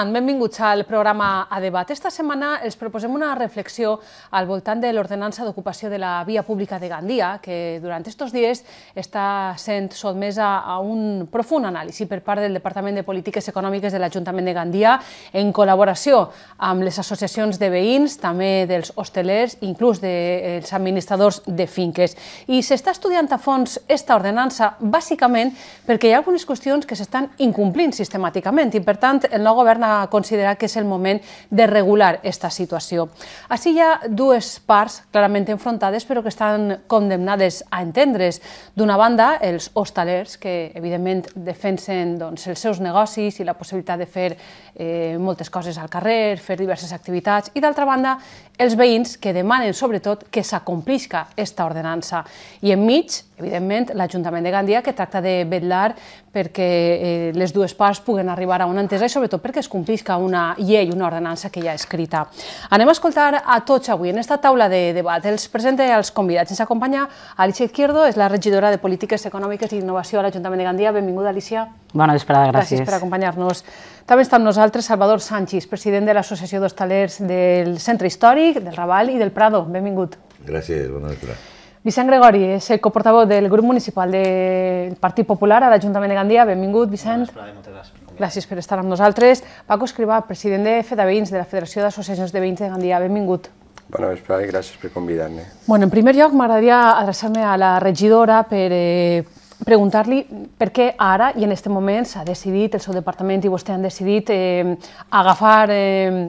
passant? Benvinguts al programa A Debat. Esta setmana els proposem una reflexió al voltant de l'ordenança d'ocupació de la via pública de Gandia, que durant aquests dies està sent sotmesa a un profund anàlisi per part del Departament de Polítiques Econòmiques de l'Ajuntament de Gandia, en col·laboració amb les associacions de veïns, també dels hostelers, inclús dels administradors de finques. I s'està estudiant a fons esta ordenança, bàsicament perquè hi ha algunes qüestions que s'estan incomplint sistemàticament i, per tant, el nou govern ha a considerar que és el moment de regular aquesta situació. Així hi ha dues parts clarament enfrontades però que estan condemnades a entendre's. D'una banda, els hostalers, que evidentment defensen doncs, els seus negocis i la possibilitat de fer eh, moltes coses al carrer, fer diverses activitats, i d'altra banda, els veïns que demanen sobretot que s'acomplisca aquesta ordenança. I enmig, evidentment, l'Ajuntament de Gandia, que tracta de vetllar perquè eh, les dues parts puguen arribar a una entesa i sobretot perquè es complisca una llei, una ordenança que ja ha escrita. Anem a escoltar a tots avui en esta taula de debat. Els presenta els convidats. Ens acompanya Alicia Izquierdo, és la regidora de Polítiques Econòmiques i Innovació a l'Ajuntament de Gandia. Benvinguda, Alicia. Bona vesprada, gràcies. Gràcies per acompanyar-nos. També està amb nosaltres Salvador Sánchez, president de l'Associació d'Hostalers del Centre Històric, del Raval i del Prado. Benvingut. Gràcies, bona vesprada. Vicent Gregori és el coportavó del grup municipal del Partit Popular a l'Ajuntament de Gandia. Benvingut, Vicent. Moltes gràcies. Gràcies per estar amb nosaltres. Paco Escrivà, president de FEDAVEINS, de la Federació d'Associacions de Veïns de Gandia. Benvingut. Bona vesprada i gràcies per convidar-me. Bueno, en primer lloc, m'agradaria adreçar-me a la regidora per eh, preguntar-li per què ara i en aquest moment s'ha decidit, el seu departament i vostè han decidit eh, agafar eh,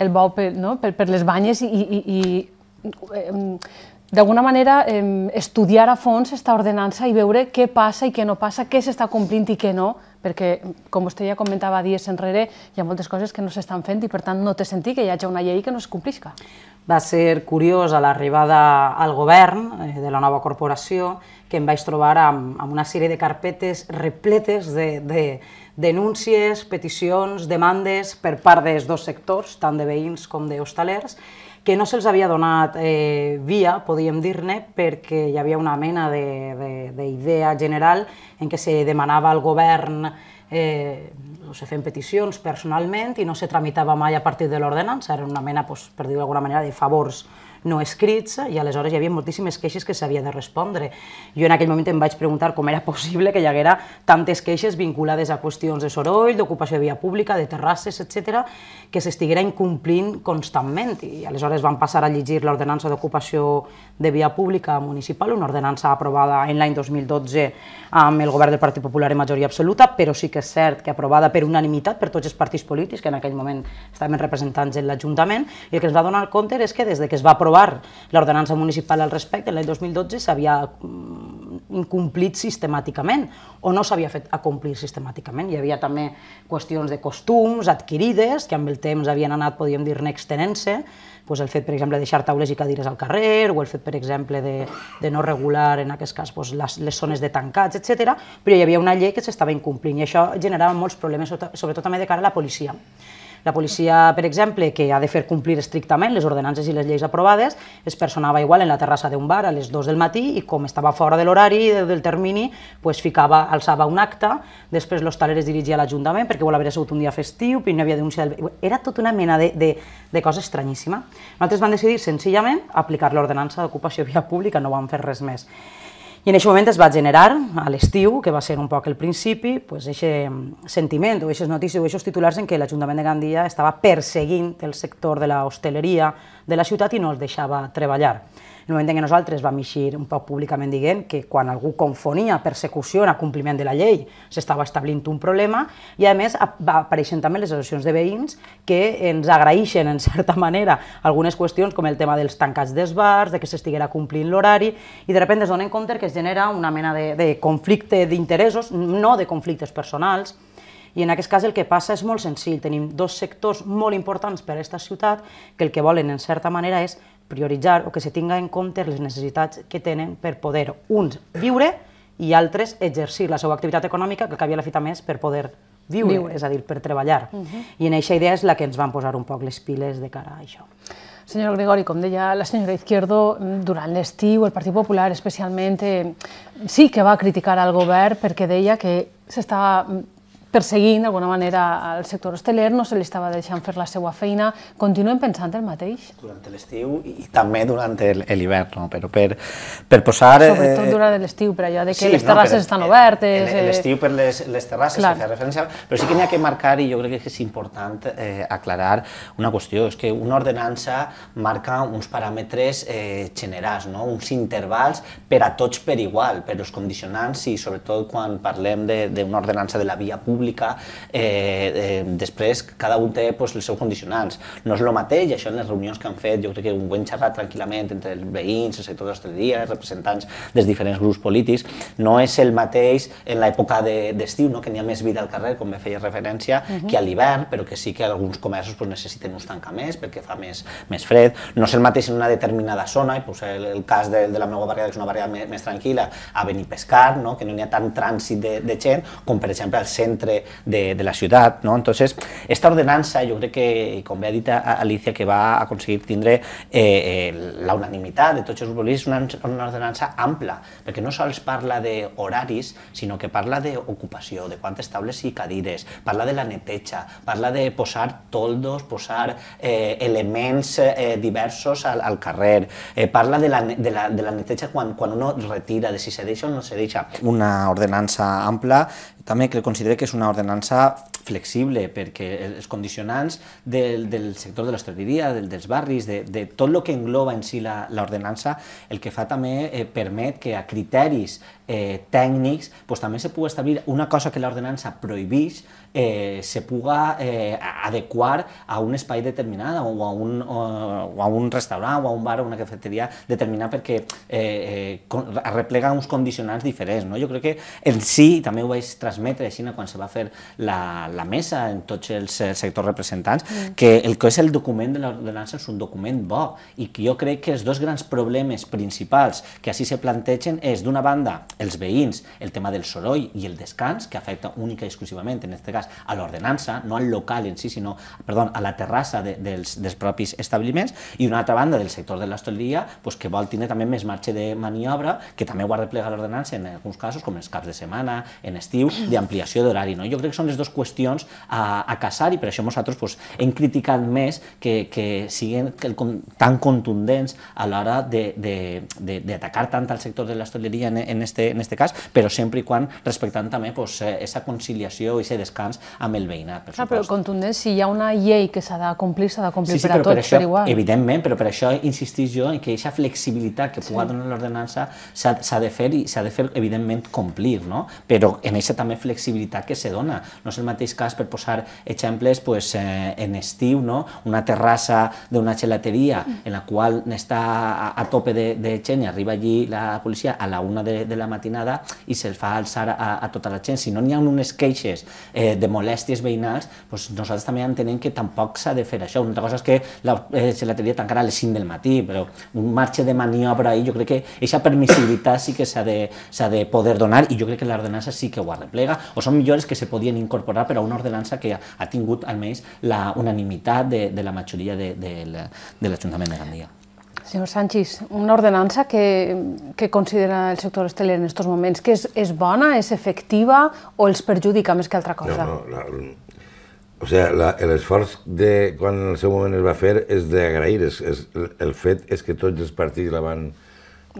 el bou per, no? per, per les banyes i, i, i eh, d'alguna manera eh, estudiar a fons aquesta ordenança i veure què passa i què no passa, què s'està complint i què no, perquè, com vostè ja comentava dies enrere, hi ha moltes coses que no s'estan fent i, per tant, no té sentit que hi hagi una llei que no es complisca. Va ser curiós a l'arribada al govern eh, de la nova corporació, que em vaig trobar amb, amb una sèrie de carpetes repletes de, de denúncies, peticions, demandes per part dels dos sectors, tant de veïns com d'hostalers, que no se'ls havia donat eh, via, podíem dir-ne, perquè hi havia una mena d'idea general en què se demanava al govern eh, o se fent peticions personalment i no se tramitava mai a partir de l'ordenança, era una mena, doncs, per dir-ho d'alguna manera, de favors no escrits, i aleshores hi havia moltíssimes queixes que s'havia de respondre. Jo en aquell moment em vaig preguntar com era possible que hi haguera tantes queixes vinculades a qüestions de soroll, d'ocupació de via pública, de terrasses, etc, que s'estiguera incomplint constantment. I aleshores van passar a llegir l'ordenança d'ocupació de via pública municipal, una ordenança aprovada en l'any 2012 amb el govern del Partit Popular en majoria absoluta, però sí que és cert que aprovada per unanimitat per tots els partits polítics que en aquell moment estaven representants en l'Ajuntament, i el que es va donar compte és que des de que es va aprovar aprovar l'ordenança municipal al respecte l'any 2012 s'havia mm, incomplit sistemàticament o no s'havia fet a complir sistemàticament. Hi havia també qüestions de costums adquirides que amb el temps havien anat, podríem dir-ne, extenent-se, doncs el fet, per exemple, de deixar taules i cadires al carrer o el fet, per exemple, de, de no regular, en aquest cas, doncs, les, les zones de tancats, etc. però hi havia una llei que s'estava incomplint i això generava molts problemes, sobretot també de cara a la policia. La policia, per exemple, que ha de fer complir estrictament les ordenances i les lleis aprovades, es personava igual en la terrassa d'un bar a les 2 del matí i com estava fora de l'horari del termini, pues ficava, alçava un acte, després l'hostaler es dirigia a l'Ajuntament perquè vol haver sigut un dia festiu, i no havia denúncia del... Era tota una mena de, de, de cosa estranyíssima. Nosaltres vam decidir senzillament aplicar l'ordenança d'ocupació via pública, no vam fer res més. I en aquest moment es va generar, a l'estiu, que va ser un poc el principi, pues, aquest mm, sentiment o aquestes notícies o aquests titulars en què l'Ajuntament de Gandia estava perseguint el sector de l'hostaleria de la ciutat i no els deixava treballar. En el moment en què nosaltres vam eixir un poc públicament dient que quan algú confonia persecució en compliment de la llei s'estava establint un problema i a més apareixen també les associacions de veïns que ens agraeixen en certa manera algunes qüestions com el tema dels tancats d'esbars, de que s'estiguera complint l'horari i de sobte es donen compte que es genera una mena de, de conflicte d'interessos, no de conflictes personals, i en aquest cas el que passa és molt senzill, tenim dos sectors molt importants per a aquesta ciutat que el que volen en certa manera és prioritzar o que se tinga en compte les necessitats que tenen per poder, uns, viure i altres, exercir la seva activitat econòmica, que acabi a la fita més, per poder viure, viure. és a dir, per treballar. Uh mhm. -huh. I en aquesta idea és la que ens van posar un poc les piles de cara a això. Senyor Gregori, com deia la senyora Izquierdo, durant l'estiu el Partit Popular especialment eh, sí que va criticar al govern perquè deia que s'estava perseguint d'alguna manera el sector hosteler, no se li estava deixant fer la seva feina. Continuem pensant el mateix? Durant l'estiu i, i també durant l'hivern, no? però per, per posar... Sobretot eh, durant l'estiu, per allò de que sí, les terrasses no, estan obertes... Eh, l'estiu per les, les terrasses, clar. que referència, però sí que n'hi ha que marcar, i jo crec que és important eh, aclarar una qüestió, és que una ordenança marca uns paràmetres eh, generals, no? uns intervals per a tots per igual, per als condicionants i sobretot quan parlem d'una ordenança de la via pública pública, eh, eh, després cada un té pues, els seus condicionants. No és el mateix, això en les reunions que han fet, jo crec que ho hem xerrat tranquil·lament entre els veïns, el sector d'hostaleria, els representants dels diferents grups polítics, no és el mateix en l'època d'estiu, no? que n'hi ha més vida al carrer, com me feia referència, uh -huh. que a l'hivern, però que sí que alguns comerços pues, necessiten uns més perquè fa més, més fred. No és el mateix en una determinada zona, i pues, el, el cas de, de la meva barriada, que és una barriada més, més tranquil·la, a pescar, no? que no hi ha tant trànsit de, de gent, com per exemple al centre centre de, de la ciutat. No? Entonces, esta ordenança, jo crec que, com bé ha dit Alicia, que va aconseguir tindre eh, eh, la unanimitat de tots els grups és una, una ordenança ampla, perquè no sols parla d'horaris, sinó que parla d'ocupació, de quantes taules i cadires, parla de la neteja, parla de posar toldos, posar eh, elements eh, diversos al, al carrer, eh, parla de la, de la, de la neteja quan, quan uno retira, de si se deixa o no se deixa. Una ordenança ampla també que considero que és una ordenança flexible, perquè els condicionants del, del sector de l'hostaleria, del, dels barris, de, de tot el que engloba en si l'ordenança, el que fa també eh, permet que a criteris eh, tècnics pues, també se pugui establir una cosa que l'ordenança prohibeix, eh, se puga eh, adequar a un espai determinat o a un, o a un restaurant o a un bar o una cafeteria determinada perquè eh, eh, arreplega uns condicionants diferents. No? Jo crec que en si, també ho vaig transmetre així quan se va fer la, la mesa en tots els eh, sectors representants, mm. que el que és el document de l'ordenança és un document bo i que jo crec que els dos grans problemes principals que així se plantegen és, d'una banda, els veïns, el tema del soroll i el descans, que afecta única i exclusivament, en aquest cas, cas, a l'ordenança, no al local en si, sinó perdó, a la terrassa de, dels, dels propis establiments, i una altra banda del sector de l'hostaleria pues, que vol tindre també més marge de maniobra, que també ho ha plegar l'ordenança en alguns casos, com els caps de setmana, en estiu, d'ampliació d'horari. No? Jo crec que són les dues qüestions a, a casar i per això nosaltres pues, hem criticat més que, que siguin tan contundents a l'hora d'atacar tant al sector de l'hostaleria en, en, este, en este cas, però sempre i quan respectant també pues, eh, esa conciliació i aquest descans ciutadans amb el veïnat. Per Clar, però contundent, si hi ha una llei que s'ha de complir, s'ha de complir sí, sí, per a tots per, això, per igual. Evidentment, però per això insistís jo en que aquesta flexibilitat que sí. pugui donar l'ordenança s'ha de fer i s'ha de fer, evidentment, complir, no? però en aquesta també flexibilitat que se dona. No és el mateix cas, per posar exemples, pues, eh, en estiu, no? una terrassa d'una gelateria en la qual està a, a tope de, de gent i arriba allí la policia a la una de, de la matinada i se'l fa alçar a, a tota la gent. Si no n'hi ha unes queixes eh, de molèsties veïnals, doncs nosaltres també entenem que tampoc s'ha de fer això. Una altra cosa és que la eh, gelateria tancarà a les 5 del matí, però un marge de maniobra i jo crec que aquesta permissivitat sí que s'ha de, de poder donar i jo crec que l'ordenança sí que ho arreplega, o són millores que se podien incorporar però una ordenança que ha, ha tingut almenys la unanimitat de, de la majoria de, de, de l'Ajuntament de Gandia. Senyor Sánchez, una ordenança que, que considera el sector hosteler en aquests moments, que és, és bona, és efectiva o els perjudica més que altra cosa? No, no, la, o sigui, l'esforç de quan en el seu moment es va fer és d'agrair. és, el fet és que tots els partits la van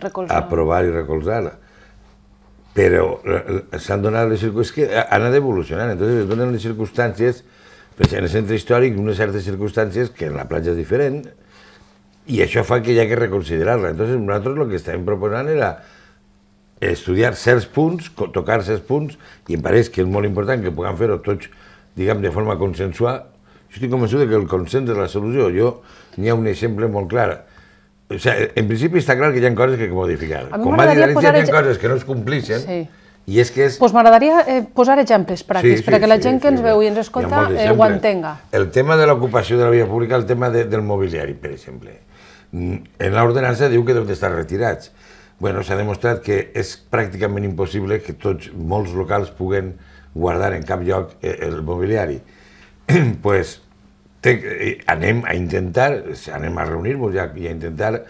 recolzar. aprovar i recolzar-la. Però s'han donat les circumstàncies, que han anat evolucionant, entonces es donen les circumstàncies, per exemple, en el centre històric, unes certes circumstàncies que en la platja és diferent, i això fa que hi ha que reconsiderar-la. Entonces nosaltres el que estàvem proposant era estudiar certs punts, tocar certs punts, i em pareix que és molt important que puguem fer-ho tots, diguem, de forma consensuada. Jo estic convençut que el consens és la solució. Jo n'hi ha un exemple molt clar. O sigui, en principi està clar que hi ha coses que que modificar. Com va dir l'Alicia, hi ha coses que no es complixen, sí. I és que és... Pues m'agradaria eh, posar exemples pràctics, sí, sí, perquè la gent sí, que ens sí, veu i ens escolta eh, ho entenga. El tema de l'ocupació de la via pública, el tema de, del mobiliari, per exemple en l'ordenança diu que deu estar retirats. Bueno, s'ha demostrat que és pràcticament impossible que tots, molts locals puguen guardar en cap lloc eh, el mobiliari. pues, te, eh, anem a intentar, anem a reunir-nos ja, i a intentar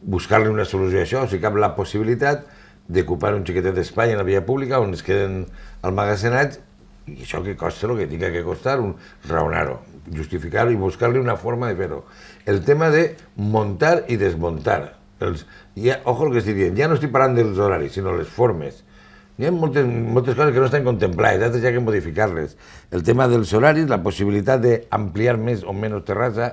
buscar-li una solució a això, o si sigui, cap la possibilitat d'ocupar un xiquetet d'Espanya en la via pública on es queden almacenats i això que costa el que tinga que costar, un, raonar-ho, justificar-ho i buscar-li una forma de fer-ho el tema de montar i desmontar. Els, ja, ojo el que estic dient, ja no estic parlant dels horaris, sinó les formes. Hi ha moltes, moltes coses que no estan contemplades, altres hi ha que modificar-les. El tema dels horaris, la possibilitat d'ampliar més o menys terrassa,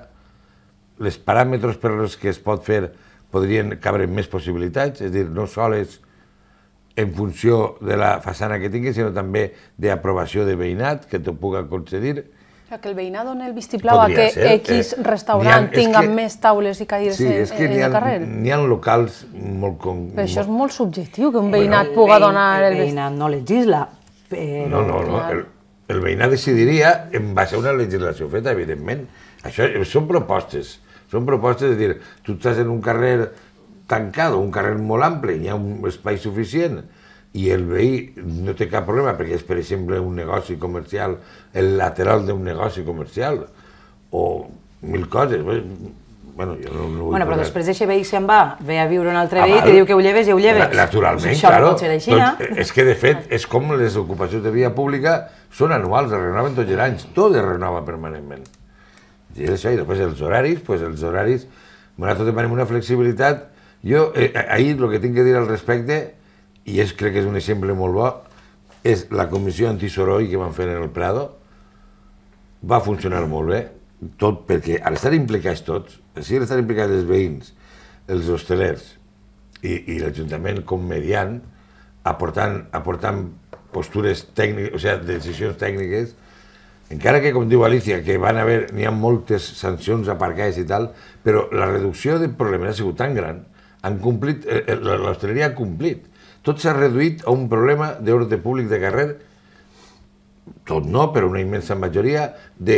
els paràmetres per els que es pot fer podrien cabre més possibilitats, és a dir, no sols en funció de la façana que tingui, sinó també d'aprovació de veïnat que t'ho puga concedir, o sigui, que el veïnat en el vistiplau a que ser. X eh, restaurant ha, tinguen que, més taules i cadires sí, és que en, en el carrer? n'hi ha locals molt... Com, però això és molt subjectiu, que un veïnat bueno, puga donar el, El veïnat no legisla, però... No, no, no, el, el veïnat decidiria en base a una legislació feta, evidentment. Això eh, són propostes. Són propostes de dir, tu estàs en un carrer tancat, un carrer molt ample, hi ha un espai suficient, i el veí no té cap problema perquè és, per exemple, un negoci comercial, el lateral d'un negoci comercial, o mil coses. Bueno, jo no, no bueno, però poder... després d'aquest veí se'n va, ve a viure un altre ah, veí, te diu que ho lleves i ho lleves. Naturalment, pues claro. No tot, eh, és que, de fet, és com les ocupacions de via pública són anuals, es renoven tots els anys, tot es renova permanentment. I és això, i després els horaris, pues els horaris, nosaltres demanem una flexibilitat. Jo, eh, ahir, el que tinc que dir al respecte, i és, crec que és un exemple molt bo, és la comissió antisoroll que van fer en el Prado, va funcionar molt bé, tot perquè al estar implicats tots, si estar implicats els veïns, els hostelers i, i l'Ajuntament com mediant, aportant, aportant postures tècniques, o sigui, decisions tècniques, encara que, com diu Alicia, que van haver, n'hi ha moltes sancions aparcades i tal, però la reducció de problemes ha sigut tan gran, han complit, eh, eh, l'hostaleria ha complit, tot s'ha reduït a un problema d'ordre públic de carrer, tot no, però una immensa majoria, de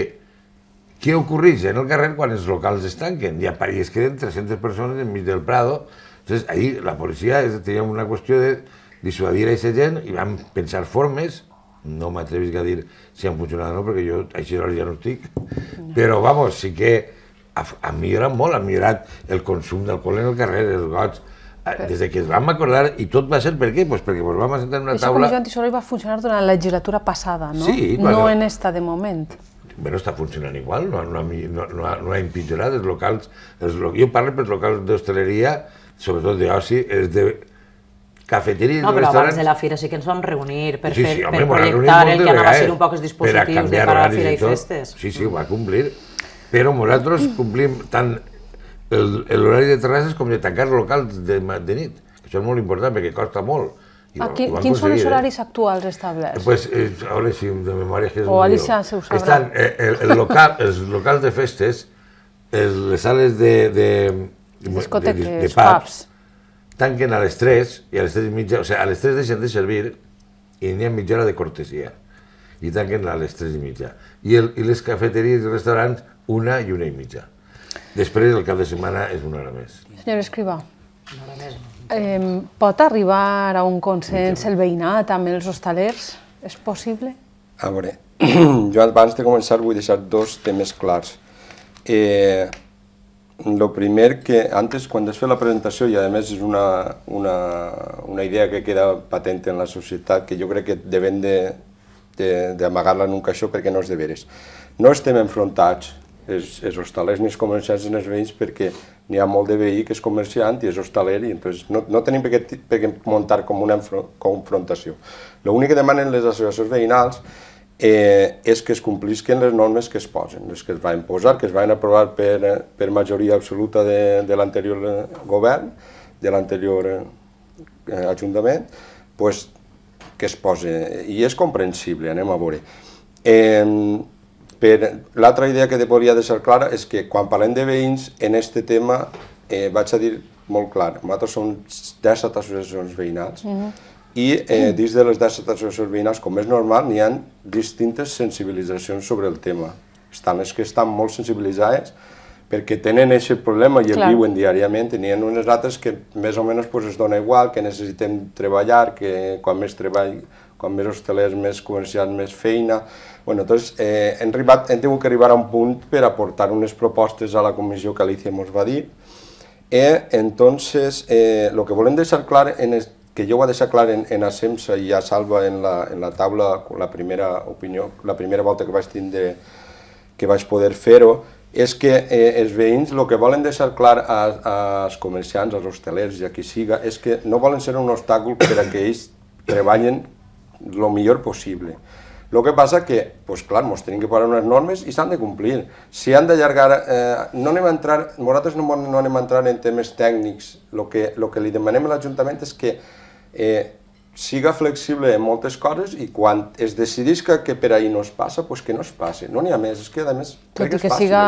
què ocorreix en el carrer quan els locals es tanquen. I a París queden 300 persones enmig del Prado. Entonces, ahí la policia tenia una qüestió de dissuadir a aquesta gent i van pensar formes no m'atrevis a dir si han funcionat o no, perquè jo així ara ja no estic, però vamos, sí que ha, ha millorat molt, ha millorat el consum d'alcohol en el carrer, els gots, Ah, des de que ens vam acordar, i tot va ser per què? Pues perquè ens vam en una Eixa taula... Aquesta comissió antisoroll va funcionar durant la legislatura passada, no? Sí, No en esta de moment. Bueno, està funcionant igual, no, no, no, no, ha, no empitjorat, els locals... Els, jo parlo pels locals d'hostaleria, sobretot d'oci, és de cafeteries no, però abans de la fira sí que ens vam reunir per, sí, sí, fer, home, per projectar el que vegades, anava a ser un poc els dispositius de cara a la fira i, i festes. Sí, sí, ho va complir. Però nosaltres complim tant l'horari de terrasses com de tancar locals de, de nit, que això és molt important perquè costa molt. I, ah, quins són els eh? horaris eh? actuals establerts? Pues, eh, si sí, de memòria que és o Alicia ho sabrà. Estan eh, el, el local, els locals de festes, el, les sales de, de, de, de, de pubs, tanquen a les 3 i a les 3 i mitja, o sigui, a les 3 deixen de servir i n'hi ha mitja hora de cortesia i tanquen a les 3 i mitja. I, el, i les cafeteries i restaurants una i una i mitja. Després, el cap de setmana és una hora més. Senyor Escrivà, eh, pot arribar a un consens el veïnat amb els hostalers? És possible? A veure, jo abans de començar vull deixar dos temes clars. Eh, lo primer que antes, quan es feia la presentació, i a més és una, una, una idea que queda patent en la societat, que jo crec que devem d'amagar-la de, de, en un caixó perquè no és de veres. No estem enfrontats els, hostalers ni els comerciants ni els veïns perquè n'hi ha molt de veí que és comerciant i és hostaler i entonces no, no tenim per què, per què muntar com una confrontació. L'únic que demanen les associacions veïnals eh, és que es complisquen les normes que es posen, les que es van posar, que es van aprovar per, per majoria absoluta de, de l'anterior eh, govern, de l'anterior eh, eh, ajuntament, pues, que es posen, i és comprensible, anem a veure. Eh, L'altra idea que te volia deixar clara és que quan parlem de veïns, en aquest tema eh, vaig a dir molt clar, nosaltres som 10 associacions veïnals mm -hmm. i eh, dins de les 10 associacions veïnals, com és normal, n'hi ha distintes sensibilitzacions sobre el tema. Estan les que estan molt sensibilitzades perquè tenen aquest problema i el clar. viuen diàriament, n'hi ha unes altres que més o menys pues, es dona igual, que necessitem treballar, que quan més treball, quan més hostelers, més comerciants, més feina, Bueno, entonces, eh, hem, arribat, hem tingut que arribar a un punt per aportar unes propostes a la comissió que Alicia ens va dir. Eh, entonces, eh, lo que volem deixar clar, en es, que jo ho vaig deixar clar en, en Asemsa i a Salva en la, en la taula, la primera opinió, la primera volta que vaig tindre, que vaig poder fer-ho, és que eh, els veïns el que volen deixar clar a, a, als comerciants, als hostalers i a qui siga, és que no volen ser un obstacle per a que ells treballen el millor possible. Lo que passa és que, pues, clar, ens hem que posar unes normes i s'han de complir. Si han d'allargar... Eh, no anem a entrar, nosaltres no, no anem a entrar en temes tècnics. El que, lo que li demanem a l'Ajuntament és que eh, siga flexible en moltes coses i quan es decidís que per ahir no es passa, doncs que no es passi. No n'hi ha més, és que a més... Tot i que siga...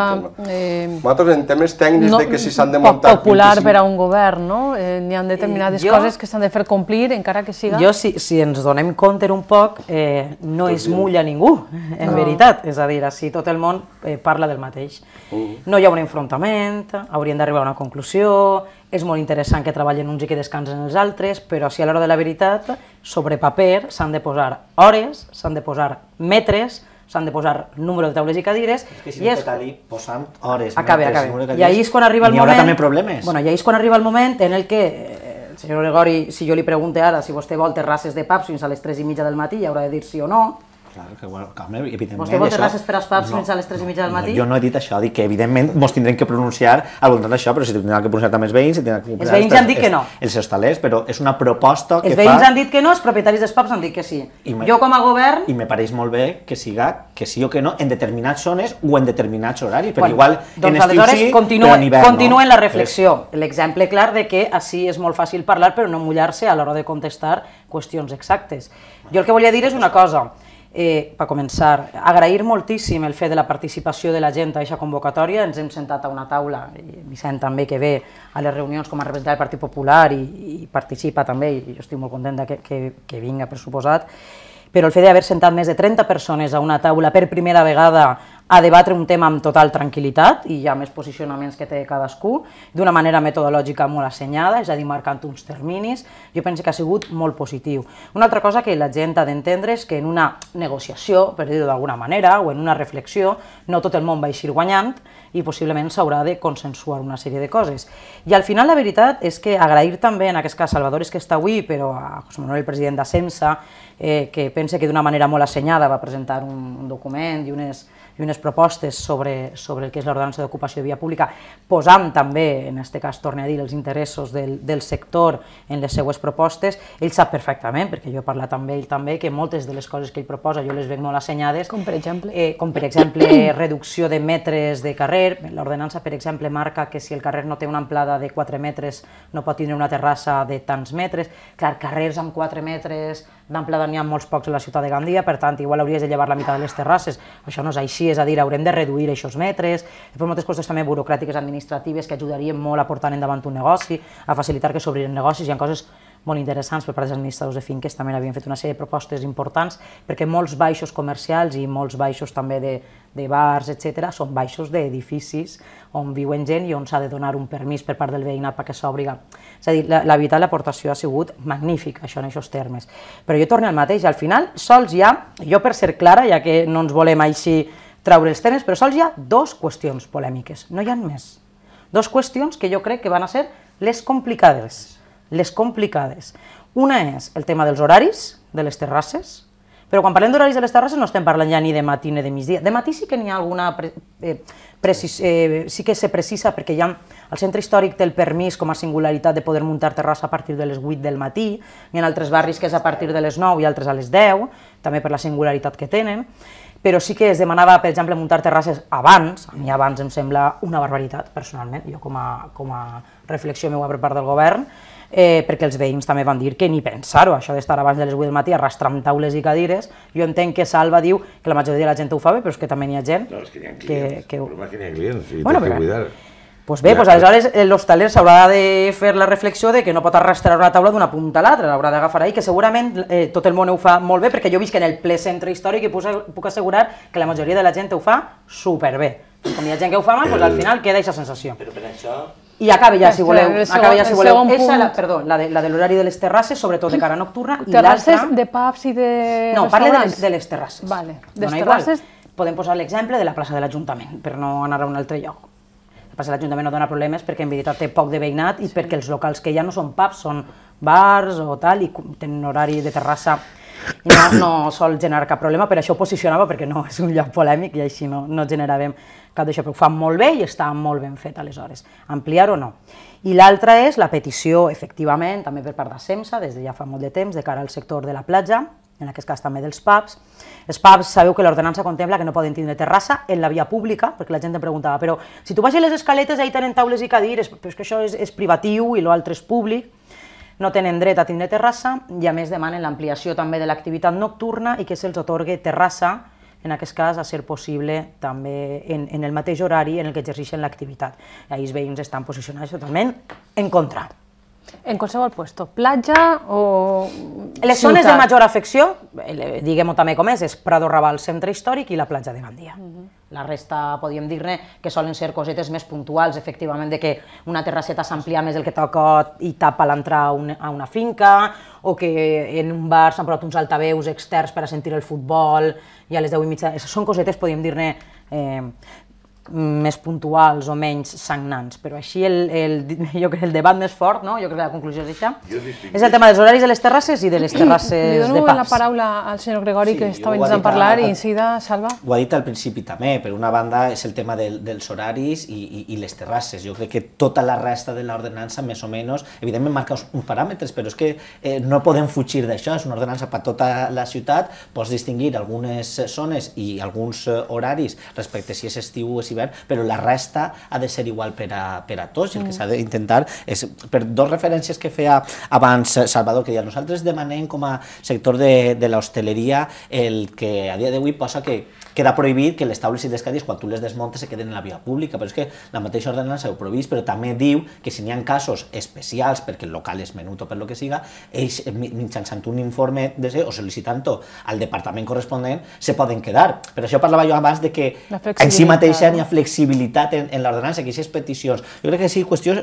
Eh, Nosaltres en temes tècnics no, de que si s'han de muntar... popular 25... per a un govern, no? Eh, n'hi ha determinades eh, jo, coses que s'han de fer complir encara que siga... Jo, si, si ens donem compte un poc, eh, no tot es i... mulla ningú, en no. veritat. És a dir, així tot el món eh, parla del mateix. Uh mm. -huh. No hi ha un enfrontament, hauríem d'arribar a una conclusió, és molt interessant que treballen uns i que descansen els altres, però si a l'hora de la veritat, sobre paper s'han de posar hores, s'han de posar metres, s'han de posar número de taules i cadires... És que si i és... tot posant hores, acabe, metres, acabe. número de cadires... I ahí és quan arriba el moment... també problemes. Bueno, i ahí és quan arriba el moment en el que eh, el senyor Gregori, si jo li pregunte ara si vostè vol terrasses de pubs fins a les 3 i mitja del matí, ja haurà de dir sí o no, Clar, que, bueno, que, evidentment... Vostè vol terrasses per als pubs no, fins a les 3 i mitja del matí? No, jo no he dit això, dic que evidentment mos tindrem que pronunciar al voltant d'això, però si tindrem que pronunciar també els veïns... Si que els veïns han dit que no. Els hostalers, però és una proposta que fa... Els veïns han dit que no, els propietaris dels pubs han dit que sí. Me, jo com a govern... I me pareix molt bé que siga que sí o que no en determinats zones o en determinats horaris, perquè bueno, igual doncs, en estiu sí, continuen, però en hivern continuen no. la reflexió. L'exemple clar de que així és molt fàcil parlar però no mullar-se a l'hora de contestar qüestions exactes. Jo el que volia dir és una cosa, Eh, per començar, agrair moltíssim el fet de la participació de la gent a aquesta convocatòria. Ens hem sentat a una taula, i Vicent també que ve a les reunions com a representant del Partit Popular i, i participa també, i jo estic molt content que, que, que vinga, per suposat però el fet d'haver sentat més de 30 persones a una taula per primera vegada a debatre un tema amb total tranquil·litat i hi ha més posicionaments que té cadascú, d'una manera metodològica molt assenyada, és a dir, marcant uns terminis, jo penso que ha sigut molt positiu. Una altra cosa que la gent ha d'entendre és que en una negociació, per dir-ho d'alguna manera, o en una reflexió, no tot el món va eixir guanyant i possiblement s'haurà de consensuar una sèrie de coses. I al final la veritat és que agrair també, en aquest cas, Salvador és que està avui, però a José Manuel, el president de SEMSA, eh, que pensa que d'una manera molt assenyada va presentar un, un document i unes unes propostes sobre, sobre el que és l'ordenança d'ocupació de via pública, posant també, en aquest cas torna a dir, els interessos del, del sector en les seues propostes, ell sap perfectament, perquè jo he parlat amb ell també, que moltes de les coses que ell proposa jo les veig molt assenyades. Com per exemple? Eh, com per exemple reducció de metres de carrer, l'ordenança per exemple marca que si el carrer no té una amplada de 4 metres no pot tindre una terrassa de tants metres, clar, carrers amb 4 metres d'amplada n'hi ha molts pocs a la ciutat de Gandia, per tant, igual hauries de llevar la meitat de les terrasses. Això no és així, és a dir, haurem de reduir aquests metres, després moltes coses també burocràtiques administratives que ajudarien molt a portar endavant un negoci, a facilitar que s'obrin negocis, hi ha coses molt interessants per part dels administradors de finques, també havien fet una sèrie de propostes importants, perquè molts baixos comercials i molts baixos també de, de bars, etc., són baixos d'edificis on viuen gent i on s'ha de donar un permís per part del veïnat perquè s'obriga. És a dir, la, la veritat, l'aportació ha sigut magnífica, això en aquests termes. Però jo torno al mateix, al final sols hi ha, jo per ser clara, ja que no ens volem així traure els temes, però sols hi ha dos qüestions polèmiques, no hi ha més. Dos qüestions que jo crec que van a ser les complicades les complicades. Una és el tema dels horaris de les terrasses, però quan parlem d'horaris de les terrasses no estem parlant ja ni de matí ni de migdia. De matí sí que n'hi ha alguna... Pre, eh, precis, eh, sí que se precisa perquè ja el centre històric té el permís com a singularitat de poder muntar terrassa a partir de les 8 del matí, hi ha altres barris que és a partir de les 9 i altres a les 10, també per la singularitat que tenen, però sí que es demanava, per exemple, muntar terrasses abans, a mi abans em sembla una barbaritat, personalment, jo com a, com a reflexió meva per part del govern, eh, perquè els veïns també van dir que ni pensar-ho, això d'estar abans de les 8 del matí arrastrant taules i cadires. Jo entenc que Salva diu que la majoria de la gent ho fa bé, però és que també n'hi ha gent... No, és que n'hi ha que, que... és que ha clients i bueno, t'has de cuidar. Doncs bé, ja, pues aleshores eh, eh, l'hostaler s'haurà de fer la reflexió de que no pot arrastrar una taula d'una punta a l'altra, l'haurà d'agafar ahir, que segurament eh, tot el món ho fa molt bé, perquè jo visc en el ple centre històric i puc assegurar que la majoria de la gent ho fa superbé. Com hi ha gent que ho fa mal, doncs al final queda aquesta sensació. Però per això i acaba ja, si voleu. Segon, acaba ja, si voleu. Punt. Esa, la, perdó, la de, la de l'horari de les terrasses, sobretot de cara nocturna. I terrasses de pubs i de No, parla de de les terrasses. Vale. De les terrasses... Igual. Podem posar l'exemple de la plaça de l'Ajuntament, per no anar a un altre lloc. La plaça de l'Ajuntament no dona problemes perquè en veritat té poc de veïnat i sí. perquè els locals que ja no són pubs, són bars o tal, i tenen horari de terrassa no, no sol generar cap problema, per això ho posicionava, perquè no és un lloc polèmic i així no, no generàvem cap d'això, però ho fan molt bé i està molt ben fet aleshores, ampliar o no. I l'altra és la petició, efectivament, també per part de SEMSA, des de ja fa molt de temps, de cara al sector de la platja, en aquest cas també dels pubs. Els pubs, sabeu que l'ordenança contempla que no poden tindre terrassa en la via pública, perquè la gent em preguntava, però si tu a les escaletes ahir tenen taules i cadires, però és que això és, és privatiu i l'altre és públic, no tenen dret a tindre terrassa i a més demanen l'ampliació també de l'activitat nocturna i que se'ls otorgue terrassa, en aquest cas a ser possible també en, en el mateix horari en el que exerceixen l'activitat. Ahir els veïns estan posicionats totalment en contra. En qualsevol puesto, platja o Les ciutat. zones de major afecció, eh, diguem-ho també com és, és Prado Raval, centre històric i la platja de Gandia. Uh mhm. -huh. La resta, podríem dir-ne, que solen ser cosetes més puntuals, efectivament, de que una terrasseta s'amplia més del que toca i tapa l'entrada a una finca, o que en un bar s'han posat uns altaveus externs per a sentir el futbol i a les 10 i mitja... Són cosetes, podríem dir-ne... Eh més puntuals o menys sagnants, però així el, el, jo crec el debat més fort, no? jo crec que la conclusió és això, és el tema dels horaris de les terrasses i de les terrasses de pubs. Li dono la paraula al senyor Gregori, sí, que estava intentant parlar, a... i incida, Salva. Ho ha dit al principi també, per una banda és el tema del, dels horaris i, i, i les terrasses. Jo crec que tota la resta de l'ordenança, més o menys, evidentment marca uns, uns paràmetres, però és que eh, no podem fugir d'això, és una ordenança per tota la ciutat, pots distingir algunes zones i alguns eh, horaris respecte si és estiu o si govern, però la resta ha de ser igual per a, per a tots, el que s'ha d'intentar és, per dos referències que feia abans Salvador, que deia, nosaltres demanem com a sector de, de l'hostaleria el que a dia d'avui posa que queda prohibit que les taules i les cadires, quan tu les desmontes, se queden en la via pública, però és que la mateixa ordenança ho prohibís, però també diu que si n'hi ha casos especials, perquè el local és menut o per lo que siga, ells, eh, mitjançant un informe de ser, o sollicitant al departament corresponent, se poden quedar. Per això parlava jo abans de que en si mateixa n'hi ha flexibilitat en, en l'ordenança, que aquestes peticions... Jo crec que sí, qüestió,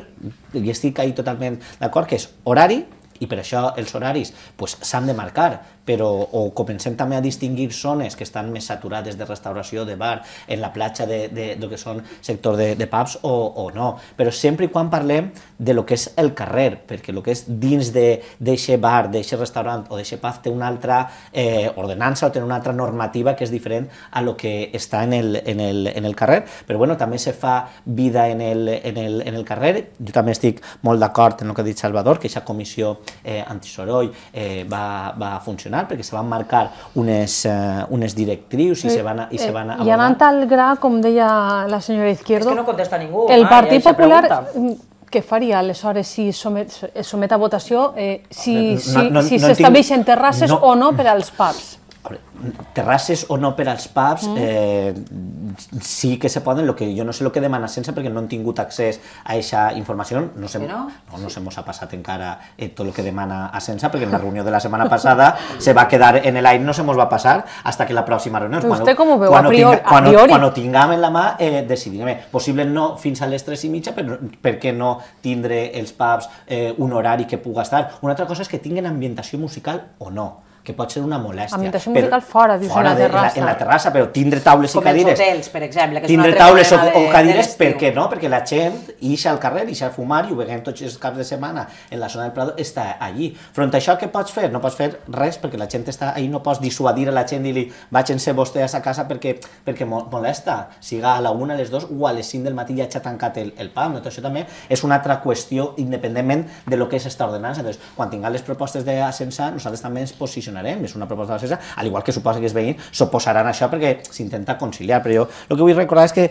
i estic ahí totalment d'acord, que és horari, i per això els horaris s'han pues, de marcar, però o comencem també a distingir zones que estan més saturades de restauració, de bar, en la platja de, de, de que són sector de, de pubs o, o no. Però sempre i quan parlem de lo que és el carrer, perquè lo que és dins de, bar, d'aquest restaurant o de pub té una altra eh, ordenança o té una altra normativa que és diferent a lo que està en el, en el, en el carrer. Però bueno, també se fa vida en el, en el, en el carrer. Jo també estic molt d'acord en el que ha dit Salvador, que aquesta comissió eh, antisoroll eh, va, va funcionar funcionar perquè se van marcar unes, uh, unes directrius i, eh, se van, i eh, se van abonar. I anant al gra, com deia la senyora Izquierdo... És que no contesta ningú. El ah, Partit Popular mm, què faria aleshores si somet, somet a votació eh, si s'estableixen no, no, si no tinc... terrasses no. o no per als pubs? terrasses o no per als pubs mm. eh, sí que se poden, lo que jo no sé el que demana Sensa perquè no han tingut accés a aquesta informació, no se, no? No, no se mos ha passat encara eh, tot el que demana a Sensa perquè en la reunió de la setmana passada se va quedar en el aire, no se mos va passar hasta que la pròxima reunió. Quan, Usted com ho veu? Quan, a priori? Tinga, quan, a priori? quan ho tinguem en la mà eh, decidirem. Eh, possible no fins a les 3 i mitja, però per què no tindre els pubs eh, un horari que puga estar? Una altra cosa és que tinguen ambientació musical o no que pot ser una molèstia. Ambientació musical fora, dius, fora en la terrassa. De, en la, en la terrassa, però tindre taules Com i cadires... Com els hotels, per exemple, que és tindre taules o, o cadires, perquè no? Perquè la gent ixa al carrer, ixa a fumar, i ho veiem tots els caps de setmana en la zona del Prado, està allí. Front a això, què pots fer? No pots fer res, perquè la gent està ahí, no pots dissuadir a la gent i li vaig ser vostè a sa casa perquè, perquè molesta, siga a la una, a les dues o a les cinc del matí ja ha tancat el, el PAM. No? Tot això també és una altra qüestió independentment de lo que és esta ordenança. Entonces, quan tinguem les propostes de nosaltres també ens posicionem posicionarem, és una proposta de la CESA, al igual que suposa que els veïns s'oposaran a això perquè s'intenta conciliar, però jo el que vull recordar és que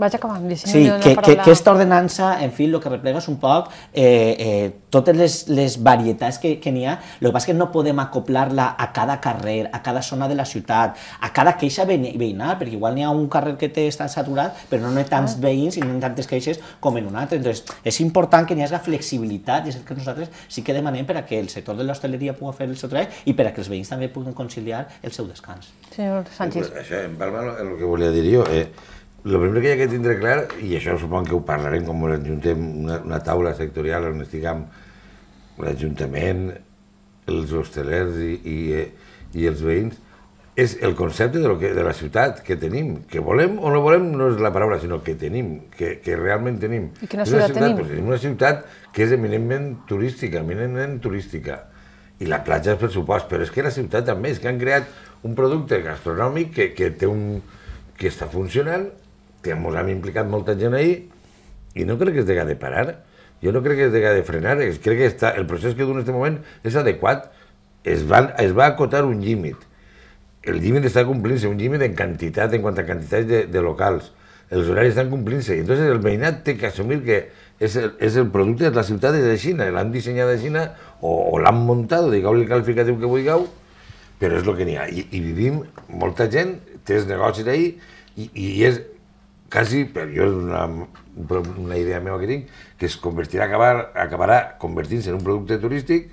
Vaig acabant, Sí, que, que, que aquesta ordenança, en fi, el que replega és un poc eh, eh, totes les, les varietats que, que n'hi ha, el que passa és que no podem acoplar-la a cada carrer, a cada zona de la ciutat, a cada queixa veïnal, perquè igual n'hi ha un carrer que té està saturat, però no hi ha tants ah. veïns i no hi ha tantes queixes com en un altre. Entonces, és important que n'hi hagi flexibilitat, i és el que nosaltres sí que demanem per a que el sector de l'hostaleria pugui fer el seu treball i per a que els veïns també puguin conciliar el seu descans. Senyor Sánchez. Pues això, en Palma, el que volia dir jo, eh, el primer que hi ha que tindre clar, i això supon que ho parlarem quan ens ajuntem una, una taula sectorial on estiguem l'Ajuntament, els hostelers i, i, i els veïns, és el concepte de, lo que, de la ciutat que tenim, que volem o no volem no és la paraula, sinó que tenim, que, que realment tenim. I quina ciutat, ciutat tenim? Doncs, una ciutat que és eminentment turística, eminentment turística. I la platja és per supost, però és que la ciutat també, és que han creat un producte gastronòmic que, que té un que està funcionant que ens hem implicat molta gent ahir, i no crec que es dega de parar, jo no crec que es dega de frenar, crec que està, el procés que dura en aquest moment és adequat, es va, es va acotar un límit, el límit està complint-se, un límit en quantitat, en quant a quantitats de, de locals, els horaris estan complint-se, i entonces el veïnat té que assumir que és el, és el producte de la ciutat de Xina, l'han dissenyat a Xina o, o l'han muntat, digueu-li el qualificatiu que vulgueu, però és el que n'hi ha. I, I vivim, molta gent tens negocis d'ahir i, i és quasi, però jo és una, una idea meva que tinc, que es convertirà, acabar, acabarà convertint-se en un producte turístic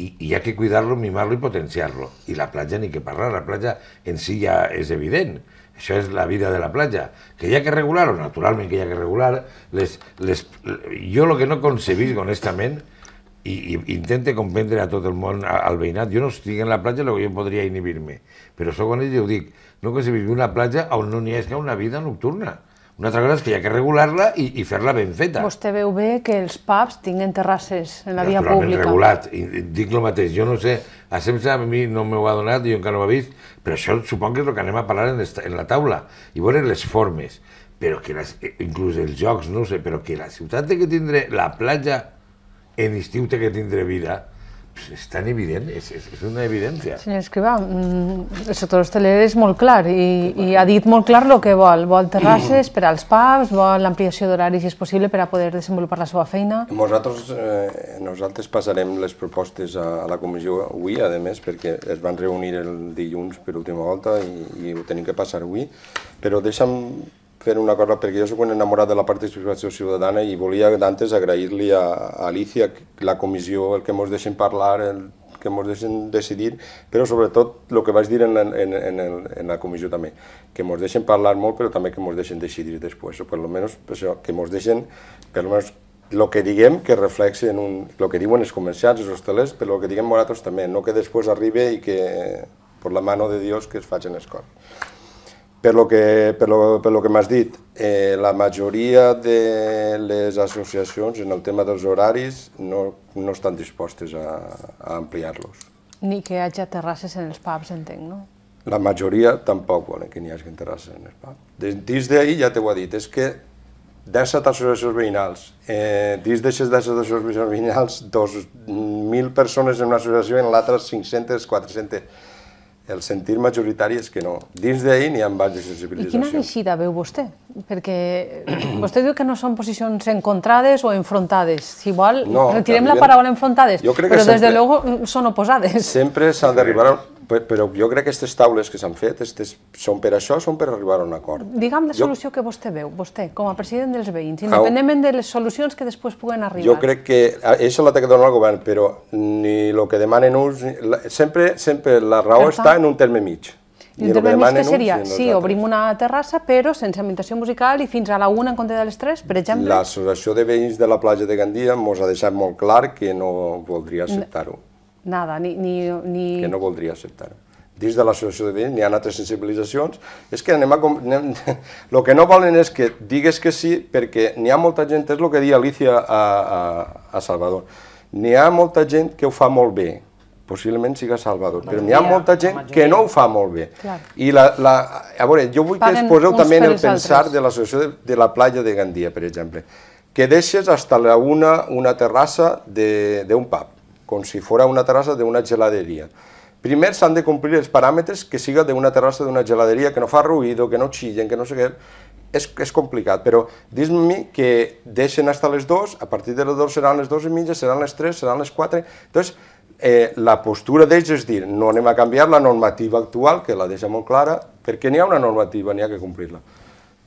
i, i hi ha que cuidar-lo, mimar-lo i potenciar-lo. I la platja ni que parlar, la platja en si ja és evident. Això és la vida de la platja. Que hi ha que regular o Naturalment que hi ha que regular. Les, les, jo el que no concebís, honestament, i, i intente comprendre a tot el món, al veïnat, jo no estic en la platja, el que jo podria inhibir-me. Però sóc honest i ho dic, no que sigui una platja on no n'hi hagi una vida nocturna. Una altra cosa és que hi ha que regular-la i, i fer-la ben feta. Vostè veu bé que els pubs tinguin terrasses en la via pública. regulat. I, dic el mateix, jo no sé, a sempre a mi no m'ho ha donat, jo encara no ho he vist, però això suposo que és el que anem a parlar en, esta, en la taula, i veure les formes, però que les, eh, inclús els jocs, no sé, però que la ciutat té que tindre, la platja en estiu té que tindre vida, és tan evident, és, és, és una evidència. Senyor Escrivà, mm, el sector hoteler és molt clar i, i ha dit molt clar el que vol. Vol terrasses per als pubs, vol l'ampliació d'horaris, si és possible, per a poder desenvolupar la seva feina. Nosaltres, eh, nosaltres passarem les propostes a, a la comissió avui, a més, perquè es van reunir el dilluns per última volta i, i ho tenim que passar avui, però deixa'm fent una cosa, perquè jo soc un enamorat de la participació ciutadana i volia d'antes agrair-li a, a Alicia la comissió, el que ens deixen parlar, el que ens deixen decidir, però sobretot el que vaig dir en la, en, en, el, en la comissió també, que ens deixen parlar molt, però també que ens deixen decidir després, o per almenys això, que ens deixen, per almenys el que diguem que reflexi en un, el que diuen els comerciants, els hostelers, però el que diguem nosaltres també, no que després arribi i que eh, per la mano de Dios que es facin les coses. Per lo que, per lo, per lo que m'has dit, eh, la majoria de les associacions en el tema dels horaris no, no estan dispostes a, a ampliar-los. Ni que hi hagi terrasses en els pubs, entenc, no? La majoria tampoc volen que n'hi hagi terrasses en els pubs. Dins d'ahir ja t'ho he dit, és que 17 associacions veïnals, eh, dins d'aixes 17 associacions veïnals, 2.000 persones en una associació i en l'altra 500, 400 el sentir majoritari és que no. Dins d'ahir n'hi ha baix de sensibilització. I quina eixida veu vostè? Perquè eh, vostè diu que no són posicions encontrades o enfrontades. Si vol, no, retirem la paraula enfrontades, però sempre, des de llavors mm, són oposades. Sempre s'ha d'arribar a però jo crec que aquestes taules que s'han fet estes, són per això, són per arribar a un acord. Digue'm la solució jo... que vostè veu, vostè, com a president dels veïns, independentment de les solucions que després puguen arribar. Jo crec que això la té que donar el govern, però ni el que demanen uns... Sempre, sempre la raó està en un terme mig. I un terme mig que seria? Sí, obrim una terrassa, però sense ambientació musical i fins a la una en compte de les tres, per exemple? L'associació de veïns de la platja de Gandia ens ha deixat molt clar que no voldria acceptar-ho. No nada, ni... ni, ni... Que no voldria acceptar. Dins de l'associació de veïns n'hi ha altres sensibilitzacions. És que anem a... Anem, el que no volen és que digues que sí, perquè n'hi ha molta gent, és el que deia Alicia a, a, a Salvador, n'hi ha molta gent que ho fa molt bé, possiblement siga Salvador, però n'hi ha molta gent que no ho fa molt bé. Clar. I la, la, a veure, jo vull Paguen que es poseu també en el pensar altres. de l'associació de, de la platja de Gandia, per exemple, que deixes hasta la una, una terrassa d'un pub com si fos una terrassa d'una geladeria. Primer s'han de complir els paràmetres que siga d'una terrassa d'una geladeria, que no fa ruïdo, que no xillen, que no sé què... És, és complicat, però dis-me que deixen estar les dues, a partir de les dues seran les dues i mitja, seran les tres, seran les quatre... Llavors, eh, la postura d'ells és dir, no anem a canviar la normativa actual, que la deixa molt clara, perquè n'hi ha una normativa, n'hi ha que complir-la.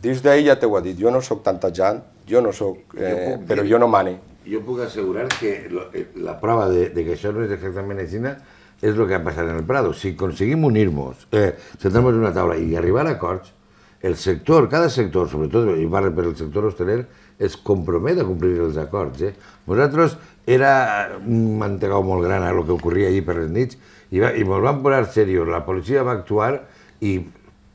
Dins d'ell ja t'ho ha dit, jo no sóc tantejant, jo no sóc... Eh, jo però jo no mane, jo puc assegurar que lo, eh, la prova de, de que això no és exactament així és el que ha passat en el Prado. Si aconseguim unir-nos, eh, sentar-nos en una taula i arribar a acords, el sector, cada sector, sobretot, i parlo per el sector hosteler, es compromet a complir els acords. Eh? Vosaltres era un mantegau molt gran el que ocorria allí per les nits i, va, i ens van posar seriós. La policia va actuar i,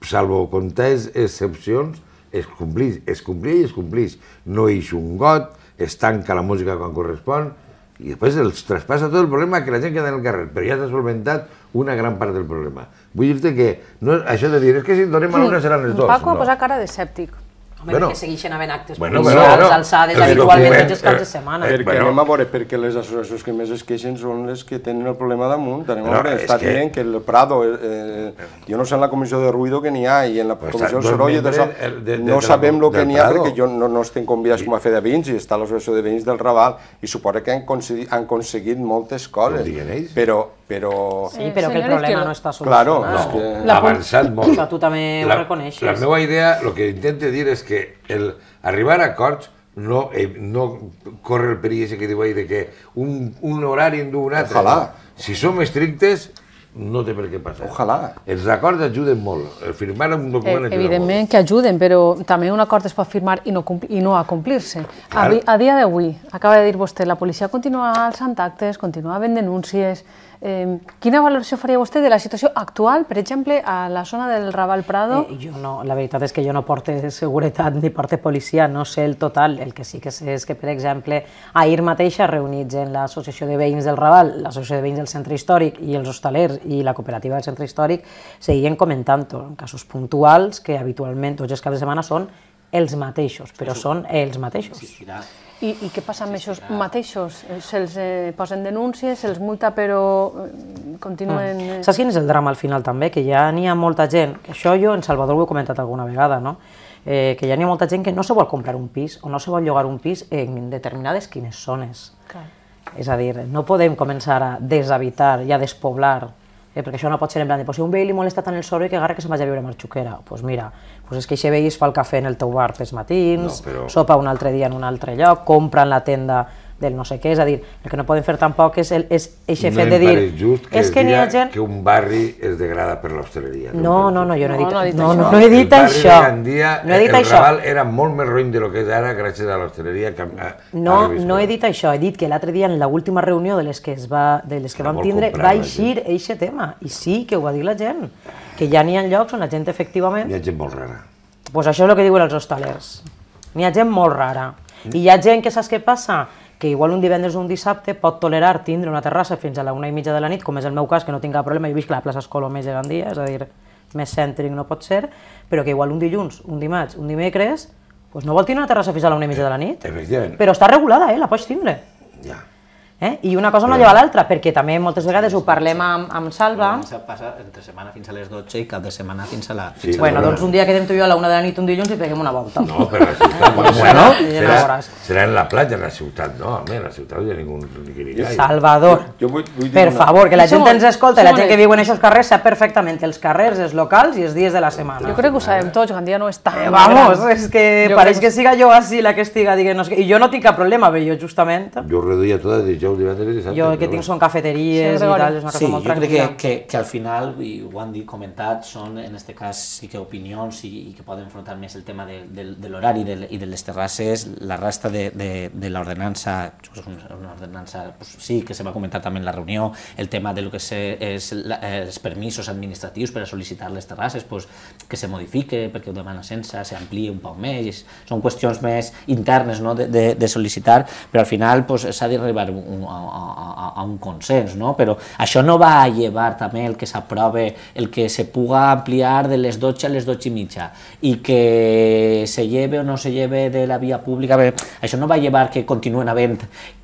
salvo comptes excepcions, es complís, es complís, i es complís. No eix un got, es tanca la música quan correspon i després els traspassa tot el problema que la gent queda en el carrer, però ja s'ha solventat una gran part del problema. Vull dir-te que no, això de dir, és que si donem a l'una seran els dos. Paco no. ha posat cara de Home, bueno, perquè segueixen havent actes bueno, provisionals, bueno, alçades, bueno, habitualment tots els caps de eh, setmana. Eh, perquè, bueno, anem a veure, perquè les associacions que més es queixen són les que tenen el problema damunt. Anem no, a veure, està que... dient que el Prado, eh, eh, jo no sé en la comissió de ruido que n'hi ha, i en la pues comissió del soroll, de, de, de, no sabem el que n'hi ha, perquè jo no, no estem convidats com a fer de vins, i està l'associació de vins del Raval, i suposa que han, han aconseguit moltes coses. Però però... Sí, eh, però que el problema no està solucionat. Claro, no. És que... La avançat molt. Això tu també ho reconeixes. La meva idea, el que intento dir és que el arribar a acords no, eh, no corre el perill que diu ahir de que un, un horari en du un altre. Ojalà. Si som estrictes, no té per què passar. Ojalà. Els acords ajuden molt. El firmar un document eh, Evidentment molt. que ajuden, però també un acord es pot firmar i no, i no a complir-se. A, a dia d'avui, acaba de dir vostè, la policia continua alçant actes, continua fent denúncies, Eh, quina valoració faria vostè de la situació actual, per exemple, a la zona del Raval Prado? Eh, jo no, la veritat és que jo no porte seguretat ni porte policia, no sé el total. El que sí que sé és que, per exemple, ahir mateix es reunits en l'Associació de Veïns del Raval, l'Associació de Veïns del Centre Històric i els hostalers i la cooperativa del Centre Històric seguien comentant en casos puntuals que habitualment tots els caps de setmana són els mateixos, però són els mateixos. Sí, i, i què passa amb aquests mateixos? Eh, se'ls eh, posen denúncies, se'ls multa, però eh, continuen... Mm. Eh, Saps quin és el drama al final també? Que ja n'hi ha molta gent, això jo en Salvador ho he comentat alguna vegada, no? eh, que ja n'hi ha molta gent que no se vol comprar un pis o no se vol llogar un pis en determinades quines zones. Clar. És a dir, no podem començar a deshabitar i a despoblar Eh, perquè això no pot ser en plan de, pues, si un veí li molesta tant el soroll que agarra que se'n vagi a viure a Marxuquera. Doncs pues mira, pues és que aquest veí es fa el cafè en el teu bar pels matins, no, però... sopa un altre dia en un altre lloc, compra en la tenda del no sé què, és a dir, el que no poden fer tampoc és el, és eixe no fet de dir... just que, és que, n'hi ha gent... que un barri es degrada per l'hostaleria. No, no, no, jo no he dit, no, no, no, he dit això. El barri de Gandia, no he dit el això. Raval era molt més roïn de lo que és ara gràcies a l'hostaleria. No, no he dit això, he dit que l'altre dia en l'última reunió de les que, es va, de les que vam tindre va eixir eixe tema, i sí que ho va dir la gent, que ja n'hi ha llocs on la gent efectivament... Hi ha gent molt rara. Doncs pues això és el que diuen els hostalers. N'hi ha gent molt rara. Mm. I hi ha gent que saps què passa? que igual un divendres o un dissabte pot tolerar tindre una terrassa fins a la una i mitja de la nit, com és el meu cas, que no tinc cap problema, jo visc a la plaça Escola més de Gandia, és a dir, més cèntric no pot ser, però que igual un dilluns, un dimarts, un dimecres, doncs no vol tindre una terrassa fins a la una i mitja de la nit. Evident. Però està regulada, eh? la pots tindre. Ja. Eh? I una cosa no lleva l'altra, perquè també moltes vegades ho parlem amb, amb Salva. Però passa entre setmana fins a les 12 i cap de setmana fins a la... Fins sí, a bueno, doncs un dia quedem tu i jo a la una de la nit un dilluns i peguem una volta. No, però la ciutat... bueno, serà, serà, serà en la platja, la ciutat, no, home, en la ciutat no hi ha ningú guirigall. Salvador, jo, jo vull, vull per una... favor, que la gent ens escolta, la gent que viu en aquests carrers sap perfectament els carrers, els locals i els dies de la setmana. Jo crec que ho sabem tots, Gandia no està... Eh, vamos, és que jo pareix que... que siga jo així la que estiga diguem-nos... I jo no tinc cap problema, bé, jo justament... Jo reduïa tot a dir, jo dijous, divendres i dissabte. Jo el que tinc són cafeteries sí, i tal, és una cosa sí, molt tranquil·la. jo crec que, que, que al final, i ho han dit, comentat, són en aquest cas sí que opinions i, i que poden enfrontar més el tema de, de, de l'horari i de les terrasses, la resta de, de, de l'ordenança, és una ordenança, pues, sí, que se va comentar també en la reunió, el tema de lo que se, és la, els permisos administratius per a sol·licitar les terrasses, pues, que se modifique perquè ho demana sense, s'amplia un poc més, són qüestions més internes no, de, de, de sol·licitar, però al final s'ha pues, d'arribar un un, a, a, a un consens, no? però això no va a llevar també el que s'aprove, el que se puga ampliar de les 12 a les 12 i mitja, i que se lleve o no se lleve de la via pública, bé, això no va a llevar que continuen havent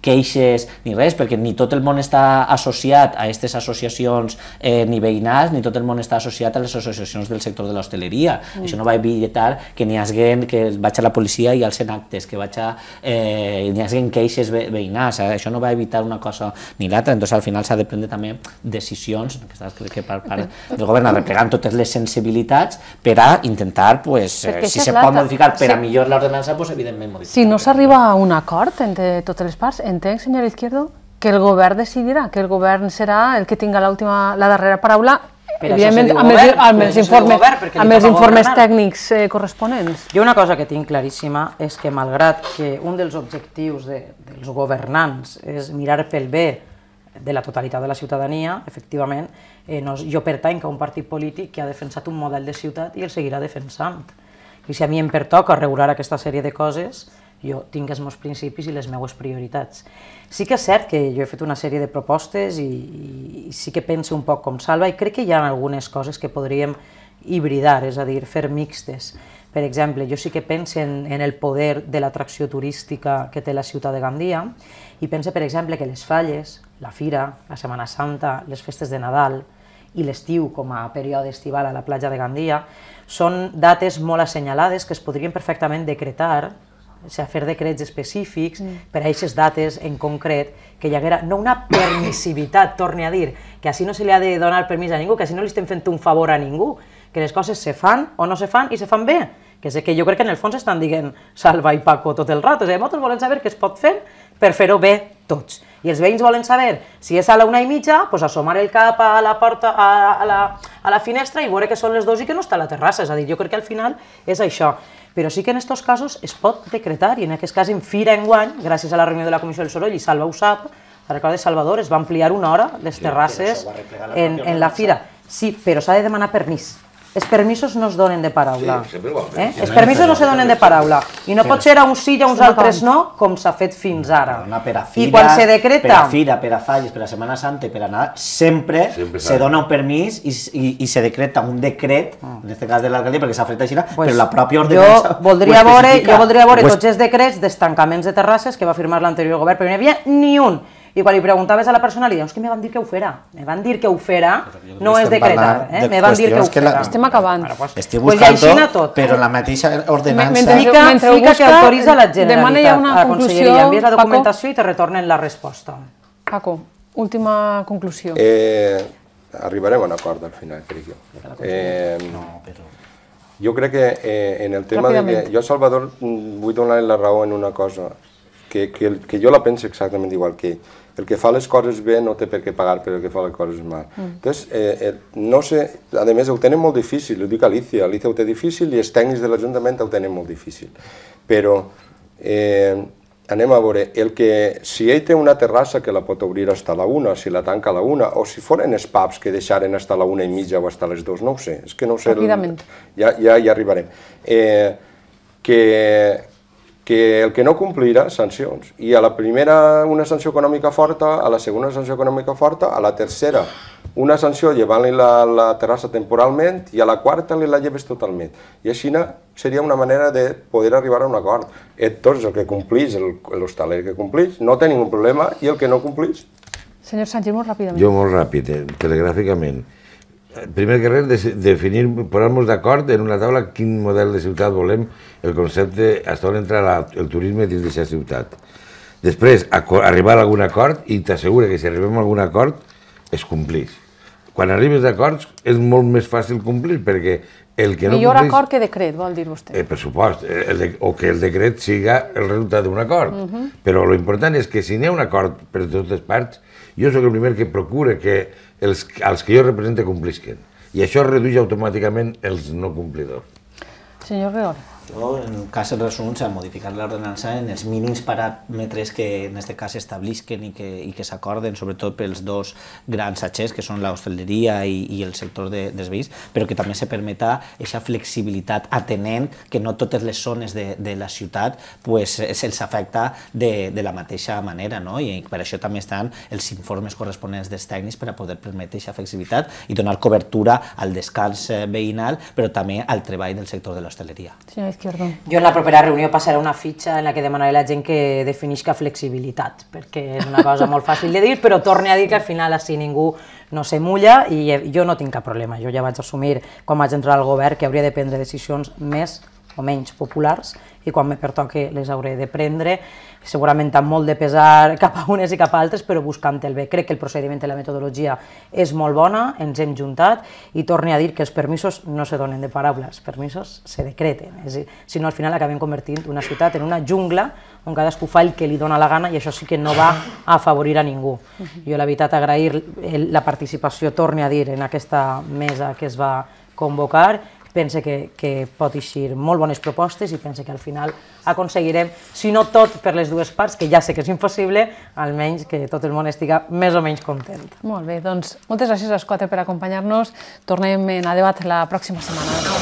queixes ni res, perquè ni tot el món està associat a aquestes associacions eh, ni veïnals, ni tot el món està associat a les associacions del sector de l'hostaleria. Mm. Això no va evitar que n'hi hagués, que vaig a la policia i alcen actes, que vaig a... Eh, n'hi hagués queixes ve veïnals, eh? això no va evitar una cosa ni l'altra, Entonces, al final s'ha de prendre també decisions, que estàs crec que per part del govern, arreplegant totes les sensibilitats per a intentar, pues, eh, Perquè si se pot modificar per a millor l'ordenança, pues, evidentment modificar. Si no s'arriba a un acord entre totes les parts, en entenc, senyora Izquierdo, que el govern decidirà, que el govern serà el que tinga última, la darrera paraula per Evidentment, amb, govern, els, amb els, informes, govern, amb els informes tècnics eh, corresponents. Jo una cosa que tinc claríssima és que malgrat que un dels objectius de, dels governants és mirar pel bé de la totalitat de la ciutadania, efectivament, eh, no, jo pertany a un partit polític que ha defensat un model de ciutat i el seguirà defensant. I si a mi em pertoca regular aquesta sèrie de coses, jo tinc els meus principis i les meues prioritats. Sí que és cert que jo he fet una sèrie de propostes i, i sí que penso un poc com Salva i crec que hi ha algunes coses que podríem hibridar, és a dir, fer mixtes. Per exemple, jo sí que penso en, en el poder de l'atracció turística que té la ciutat de Gandia i penso, per exemple, que les falles, la fira, la Setmana Santa, les festes de Nadal, i l'estiu com a període estival a la platja de Gandia, són dates molt assenyalades que es podrien perfectament decretar o sigui, fer decrets específics mm. per a aquestes dates en concret, que hi haguera no una permissivitat, torne a dir, que així no se li ha de donar permís a ningú, que així no li estem fent un favor a ningú, que les coses se fan o no se fan i se fan bé, que és que jo crec que en el fons estan dient salva i Paco tot el rato, O sigui, dir, nosaltres volem saber què es pot fer per fer-ho bé tots i els veïns volen saber si és a la una i mitja, doncs somar el cap a la, porta, a, a, la, a la finestra i veure que són les dues i que no està a la terrassa. És a dir, jo crec que al final és això. Però sí que en aquests casos es pot decretar, i en aquest cas en Fira enguany, gràcies a la reunió de la Comissió del Soroll i Salva ho sap, la recorda de Salvador, es va ampliar una hora les terrasses en, en la Fira. Sí, però s'ha de demanar permís els permisos no es donen de paraula. Sí, sempre ho eh? Els permisos no se donen de paraula. I no pot ser a uns sí i a uns altres no, com s'ha fet fins ara. Una per a fira, I quan se decreta... Per a fira, per a falles, per a Setmana Santa, per a Nadal, sempre, sempre se dona un permís i, i, i se decreta un decret, ah. en aquest cas de l'alcaldia, perquè s'ha fet així, pues, però la pròpia ordenança... Jo voldria veure, jo voldria veure pues... tots els decrets d'estancaments de terrasses que va firmar l'anterior govern, però no hi havia ni un. I quan li preguntaves a la persona, li dius, que me van dir que ho fera. Me van dir que ho fera, no és decretar, eh? De me van dir que ho fera. La... Estem acabant. Ara, pues, estic buscant pues tot, però la mateixa ordenança... Mentre, fica, mentre que autoritza la Generalitat demana ja una a la Conselleria, envies la documentació Paco? i te retornen la resposta. Paco, última conclusió. Eh, arribarem a un acord al final, crec jo. Eh, no, però... Jo crec que eh, en el tema de que jo Salvador mm, vull donar la raó en una cosa, que, que, que jo la penso exactament igual que ell el que fa les coses bé no té per què pagar per el que fa les coses mal. Mm. Entonces, eh, eh, no sé, a més ho tenen molt difícil, ho dic a Alicia, Alicia ho té difícil i els tècnics de l'Ajuntament ho tenen molt difícil. Però eh, anem a veure, el que, si ell té una terrassa que la pot obrir fins a la una, si la tanca a la una, o si foren els pubs que deixaren fins a la una i mitja o fins a les dues, no ho sé, és que no ho sé. El, ja, ja, ja arribarem. Eh, que, que el que no complirà, sancions. I a la primera una sanció econòmica forta, a la segona una sanció econòmica forta, a la tercera una sanció llevant-li la, la terrassa temporalment i a la quarta li la lleves totalment. I així seria una manera de poder arribar a un acord. Et tots el que complís, l'hostaler que complís, no té ningú problema i el que no complís... Senyor Sánchez, molt ràpidament. Jo molt ràpid, eh, telegràficament primer que res, de, definir, posar-nos d'acord en una taula quin model de ciutat volem, el concepte, fins on entra la, el turisme dins d'aquesta ciutat. Després, a, arribar a algun acord, i t'assegura que si arribem a algun acord, es complís. Quan arribes d'acords és molt més fàcil complir, perquè el que no Millor acord que decret, vol dir vostè. Eh, per supost, eh, el de, o que el decret siga el resultat d'un acord. Uh -huh. Però l'important és que si n'hi ha un acord per totes parts, jo sóc el primer que procura que els, els que jo represente complisquen. I això redueix automàticament els no complidors. Senyor Reol. Jo, en casos resoluts a modificar l'ordenança en els mínims paràmetres que en aquest cas establisquen i que, i que s'acorden, sobretot pels dos grans atxers, que són l'hostaleria i, i el sector de, dels veïns, però que també se permetà aquesta flexibilitat atenent que no totes les zones de, de la ciutat pues, se'ls afecta de, de la mateixa manera, no? i per això també estan els informes corresponents dels tècnics per a poder permetre aquesta flexibilitat i donar cobertura al descans eh, veïnal, però també al treball del sector de l'hostaleria. Sí, Izquierdo. Jo en la propera reunió passaré una fitxa en la que demanaré a la gent que definisca flexibilitat, perquè és una cosa molt fàcil de dir, però torne a dir que al final així ningú no se mulla i eh, jo no tinc cap problema. Jo ja vaig assumir, quan vaig entrar al govern, que hauria de prendre decisions més o menys populars i quan me pertoque les hauré de prendre, segurament amb molt de pesar cap a unes i cap a altres, però buscant el bé. Crec que el procediment i la metodologia és molt bona, ens hem juntat i torni a dir que els permisos no se donen de paraules, els permisos se decreten. És a dir, si no, al final acabem convertint una ciutat en una jungla on cadascú fa el que li dona la gana i això sí que no va a afavorir a ningú. Jo, la veritat, agrair la participació, torni a dir, en aquesta mesa que es va convocar pensa que, que pot eixir molt bones propostes i pensa que al final aconseguirem, si no tot per les dues parts, que ja sé que és impossible, almenys que tot el món estiga més o menys content. Molt bé, doncs moltes gràcies als quatre per acompanyar-nos. Tornem a debat la pròxima setmana.